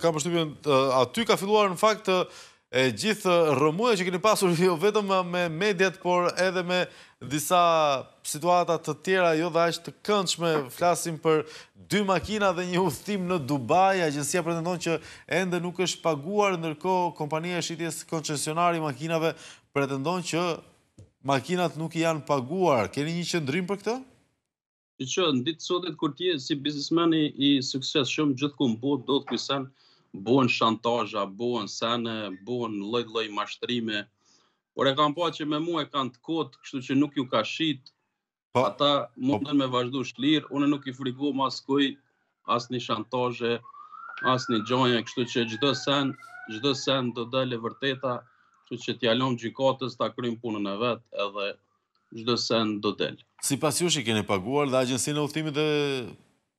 Kam përshtypjen, eh, aty ka filluar në fakt eh, e gjithë rëmuje që keni pasur jo vetëm me mediat, por edhe me disa situatat të tjera, jo dhe ashtë këndshme, flasim për dy makina dhe një uthtim në Dubaj, agjensia pretendon që ende nuk është paguar, nërko kompanija shqitjes koncesionari makinave pretendon që makinat nuk janë paguar. Keni një qëndrim për këtë? Këtë? Dhe që në ditë sotit kur tje si biznismen i, sukses shumë, gjithë ku botë do të kësen, bohen shantazha, bohen sene, bohen lëjt lëjt mashtrime, por e kam po që me mua e kanë të kotë, kështu që nuk ju ka shqitë, po. ata mundën me vazhdu shlirë, une nuk i frigu ma s'kuj, asë një shantaje, asë një gjojnë, kështu që gjithë sen, gjithë sen do dhe le vërteta, kështu që t'jallon gjikatës, ta krymë punën e vetë, edhe çdo sen do del. Sipas jush i keni paguar dhe agjencinë e udhëtimit dhe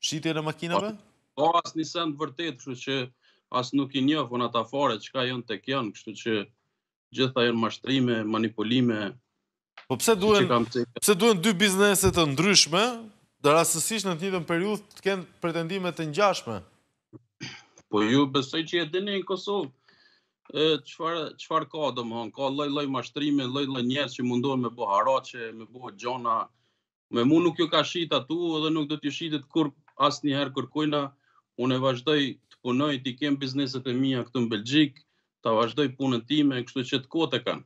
shqitje në makinave? Po, po as një sen vërtet, kështu që as nuk i njeh von ata fare çka janë tek janë, kështu që gjitha janë mashtrime, manipulime. Po pse duhen pse duhen dy biznese të ndryshme, dhe rastësisht në të njëjtën periudhë të kenë pretendime të ngjashme? Po ju besoj që e dini në Kosovë, e çfarë çfar ka domthon ka lloj lloj mashtrime lloj lloj njerëz që mundohen me bëh haraçe me bëh gjona me mua nuk ju ka shit atu edhe nuk do të shitet kur asnjëherë kërkojna unë e vazhdoj të punoj ti kem bizneset e mia këtu në Belgjik ta vazhdoj punën time kështu që të kote kanë